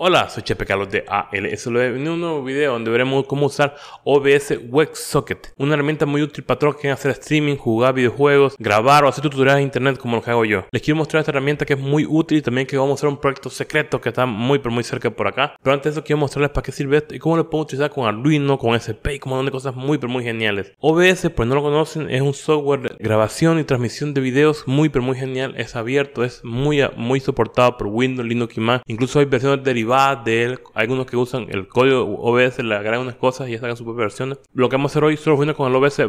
Hola, soy Chepe Carlos de ALSL en un nuevo video donde veremos cómo usar OBS WebSocket, una herramienta muy útil para todos que quieren hacer streaming, jugar videojuegos, grabar o hacer tutoriales en internet como lo que hago yo. Les quiero mostrar esta herramienta que es muy útil y también que vamos a hacer un proyecto secreto que está muy pero muy cerca por acá. Pero antes de eso quiero mostrarles para qué sirve esto y cómo lo puedo utilizar con Arduino, con SP y como un cosas muy pero muy geniales. OBS, pues no lo conocen, es un software de grabación y transmisión de videos muy pero muy genial, es abierto, es muy, muy soportado por Windows, Linux y más. Incluso hay versiones derivadas de él. algunos que usan el código OBS, le agregan unas cosas y sacan su propias versiones. Lo que vamos a hacer hoy solo viene con el OBS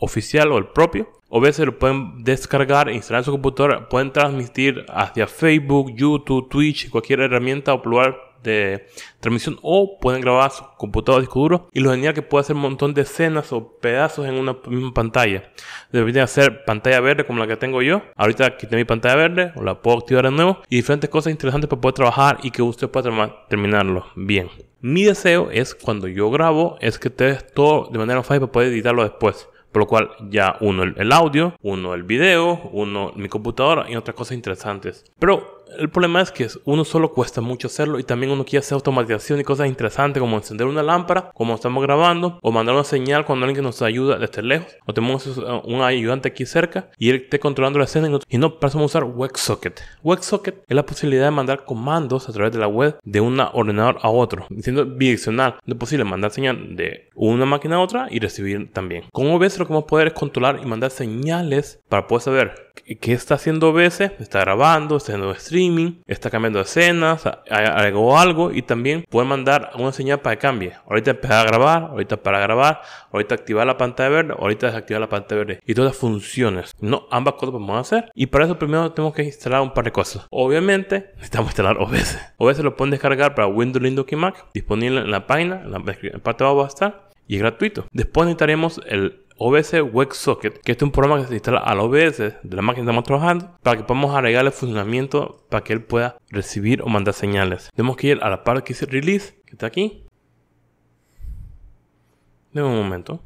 oficial o el propio. O veces lo pueden descargar, e instalar en su computadora, pueden transmitir hacia Facebook, YouTube, Twitch, cualquier herramienta o lugar de transmisión o pueden grabar su computadora disco duro y lo genial que puede hacer un montón de escenas o pedazos en una misma pantalla debería hacer pantalla verde como la que tengo yo ahorita quité mi pantalla verde o la puedo activar de nuevo y diferentes cosas interesantes para poder trabajar y que usted pueda terminarlo bien mi deseo es cuando yo grabo es que te todo de manera fácil para poder editarlo después por lo cual ya uno el, audio, uno el video, uno mi computadora y otras cosas interesantes. Pero el problema es que uno solo cuesta mucho hacerlo y también uno quiere hacer automatización y cosas interesantes como encender una lámpara, como estamos grabando, o mandar una señal cuando alguien que nos ayuda desde lejos, o tenemos eh, un ayudante aquí cerca y él esté controlando la escena y no, para pasamos a usar WebSocket. WebSocket es la posibilidad de mandar comandos a través de la web de un ordenador a otro, siendo bidireccional. No es posible mandar señal de una máquina a otra y recibir también. Como ves, lo que vamos a poder es controlar y mandar señales para poder saber ¿Qué está haciendo OBS? Está grabando, está haciendo streaming, está cambiando escenas, agregó algo y también puede mandar una señal para que cambie. Ahorita empezar a grabar, ahorita para grabar, ahorita activar la pantalla verde, ahorita desactivar la pantalla verde y todas las funciones. No, ambas cosas podemos hacer y para eso primero tenemos que instalar un par de cosas. Obviamente necesitamos instalar OBS. OBS lo pueden descargar para Windows, Linux y Mac, disponible en la página, en la parte de abajo va a estar y es gratuito. Después necesitaremos el OBS WebSocket, que este es un programa que se instala a al OBS de la máquina que estamos trabajando, para que podamos agregarle funcionamiento para que él pueda recibir o mandar señales. Tenemos que ir a la parte que dice Release, que está aquí. De un momento.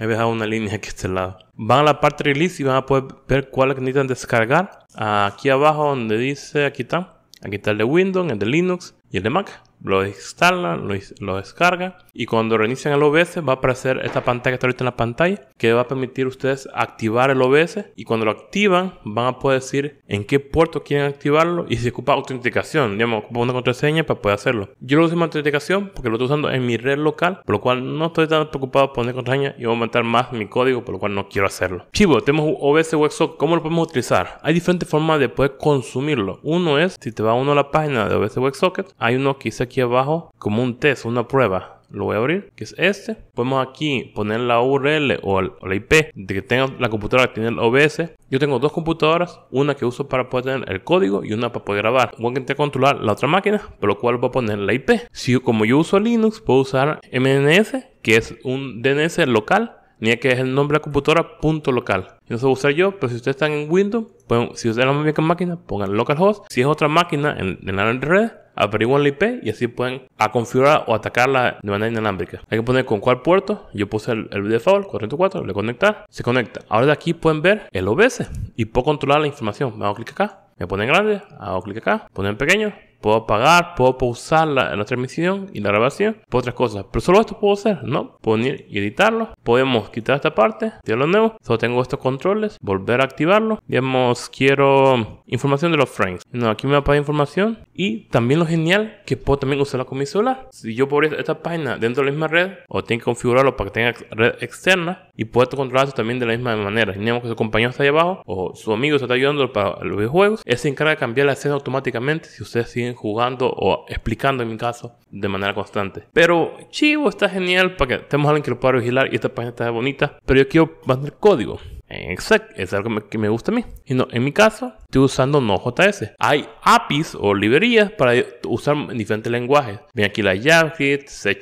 He dejado una línea aquí a este lado. Van a la parte Release y van a poder ver cuál necesitan descargar. Aquí abajo donde dice, aquí está. Aquí está el de Windows, el de Linux y el de Mac lo instala, lo, lo, descarga y cuando reinician el OBS va a aparecer esta pantalla que está ahorita en la pantalla que va a permitir ustedes activar el OBS y cuando lo activan van a poder decir en qué puerto quieren activarlo y si ocupa autenticación, digamos, ocupa una contraseña para poder hacerlo. Yo lo uso en autenticación porque lo estoy usando en mi red local, por lo cual no estoy tan preocupado por poner contraseña y voy a aumentar más mi código, por lo cual no quiero hacerlo. Chivo, tenemos OBS WebSocket, ¿cómo lo podemos utilizar? Hay diferentes formas de poder consumirlo. Uno es, si te va uno a la página de OBS WebSocket, hay uno que dice aquí abajo como un test, una prueba. Lo voy a abrir, que es este. Podemos aquí poner la URL o, la IP de que tenga la computadora que tiene el OBS. Yo tengo dos computadoras, una que uso para poder tener el código y una para poder grabar. Voy a intentar controlar la otra máquina, por lo cual voy a poner la IP. Si como yo uso Linux, puedo usar MNS, que es un DNS local ni que es el nombre de la computadora punto local. No a usar yo, pero si ustedes están en Windows, si ustedes la misma máquina, pongan localhost. Si es otra máquina en, en la red, averiguan el IP y así pueden a configurar o atacarla de manera inalámbrica. Hay que poner con cuál puerto. Yo puse el, el default 404, le conecta, se conecta. Ahora de aquí pueden ver el OBS y puedo controlar la información. Me hago clic acá, me pone en grande, hago clic acá, pone en pequeño, puedo apagar, puedo pausar la, transmisión y la grabación, puedo otras cosas. Pero solo esto puedo hacer, ¿no? Puedo ir y editarlo. Podemos quitar esta parte, tirarlo nuevo. Solo tengo estos controles, volver a activarlo. Digamos, quiero Información de los frames. No, aquí me a pasar información. Y también lo genial que puedo también usarla con mi celular. Si yo pongo esta página dentro de la misma red, o tengo que configurarlo para que tenga red externa, y puedo controlarlo también de la misma manera. Tenemos que su compañero está ahí abajo, o su amigo se está ayudando para los videojuegos. Él se encarga de cambiar la escena automáticamente si ustedes siguen jugando o explicando en mi caso de manera constante. Pero Chivo está genial para que tenemos alguien que lo pueda vigilar y esta página está bonita. Pero yo quiero mandar código. Exacto, es algo que me gusta a mí. Y no, en mi caso, estoy usando no JS. Hay APIs o librerías para usar diferentes lenguajes. Ven aquí la JavaScript, C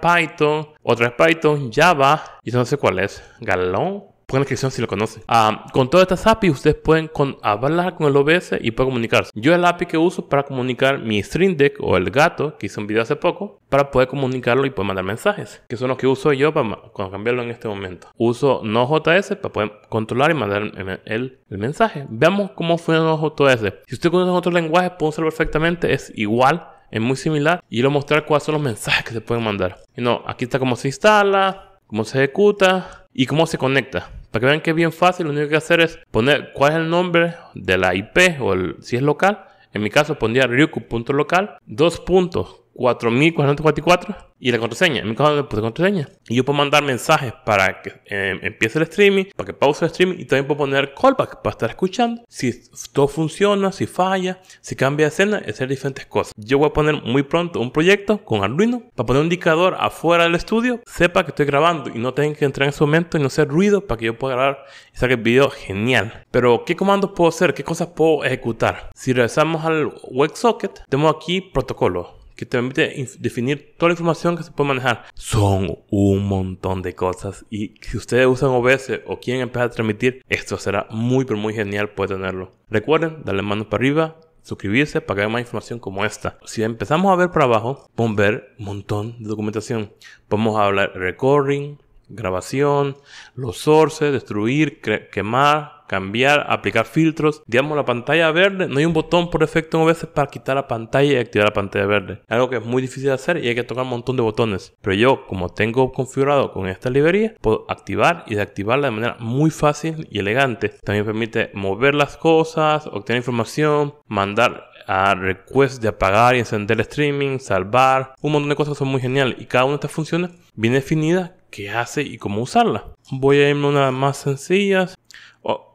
Python, otra Python, Java, y no sé cuál es, Galón, en la descripción si lo conoce. Ah, con todas estas API ustedes pueden con, hablar con el OBS y pueden comunicarse. Yo el API que uso para comunicar mi Stream Deck o el gato, que hice un video hace poco, para poder comunicarlo y poder mandar mensajes, que son los que uso yo para, cambiarlo en este momento. Uso JS para poder controlar y mandar el, mensaje. Veamos cómo funciona JS. Si usted conoce otro lenguaje puede usarlo perfectamente, es igual es muy similar y lo mostrar cuáles son los mensajes que se pueden mandar. Y no, aquí está cómo se instala, cómo se ejecuta y cómo se conecta. Para que vean que es bien fácil, lo único que hay que hacer es poner cuál es el nombre de la IP o si es local. En mi caso pondría ryuku.local, dos puntos, 4444 y la contraseña. En mi caso contraseña. Y yo puedo mandar mensajes para que eh, empiece el streaming, para que pause el streaming y también puedo poner callback para estar escuchando. Si todo funciona, si falla, si cambia de escena, hacer diferentes cosas. Yo voy a poner muy pronto un proyecto con Arduino para poner un indicador afuera del estudio, sepa que estoy grabando y no tenga que entrar en su momento y no hacer ruido para que yo pueda grabar y saque el video genial. Pero, ¿qué comandos puedo hacer? ¿Qué cosas puedo ejecutar? Si regresamos al WebSocket, tenemos aquí protocolo que te permite definir toda la información que se puede manejar. Son un montón de cosas y si ustedes usan OBS o quieren empezar a transmitir, esto será muy pero muy genial poder tenerlo. Recuerden darle manos para arriba, suscribirse para que haya más información como esta. Si empezamos a ver para abajo, a ver un montón de documentación. Podemos hablar recording, grabación, los sources, destruir, quemar, cambiar, aplicar filtros. Digamos, la pantalla verde, no hay un botón por defecto en veces para quitar la pantalla y activar la pantalla verde. Algo que es muy difícil de hacer y hay que tocar un montón de botones. Pero yo, como tengo configurado con esta librería, puedo activar y desactivarla de manera muy fácil y elegante. También permite mover las cosas, obtener información, mandar a request de apagar y encender streaming, salvar, un montón de cosas son muy geniales y cada una de estas funciones viene definida qué hace y cómo usarla. Voy a irme a una más sencillas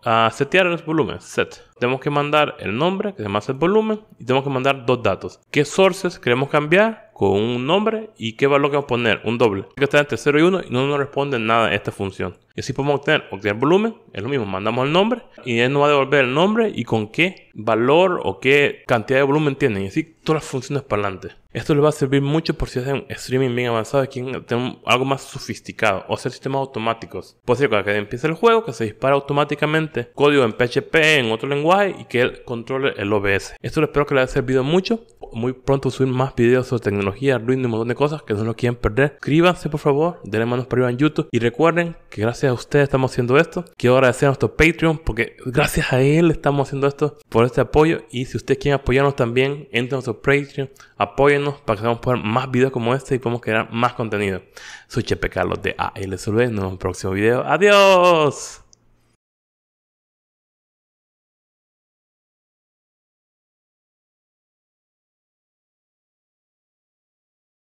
a setear los volúmenes set. Tenemos que mandar el nombre, que se llama el volumen, y tenemos que mandar dos datos. ¿Qué sources queremos cambiar con un nombre y qué valor queremos poner? Un doble. Que está entre 0 y 1 y no nos responde nada a esta función. Y así podemos obtener, obtener volumen, es lo mismo, mandamos el nombre y él nos va a devolver el nombre y con qué valor o qué cantidad de volumen tienen. Y así todas las funciones para adelante. Esto les va a servir mucho por si hacen streaming bien avanzado y quieren tener algo más sofisticado o hacer sistemas automáticos. Puede ser que empiece el juego, que se dispara automáticamente código en PHP, en otro lenguaje y que él controle el OBS. Esto espero que les haya servido mucho. Muy pronto subir más videos sobre tecnología, Arduino y un montón de cosas que no lo quieren perder. Escríbanse por favor, denle manos para arriba en YouTube y recuerden que gracias a ustedes estamos haciendo esto. Quiero agradecer a nuestro Patreon porque gracias a él estamos haciendo esto por este apoyo. Y si ustedes quieren apoyarnos también, entren a nuestro Patreon, apóyennos para que podamos poner más videos como este y podamos crear más contenido. Soy Chepe Carlos de ALSLV. Nos vemos en un próximo video. ¡Adiós!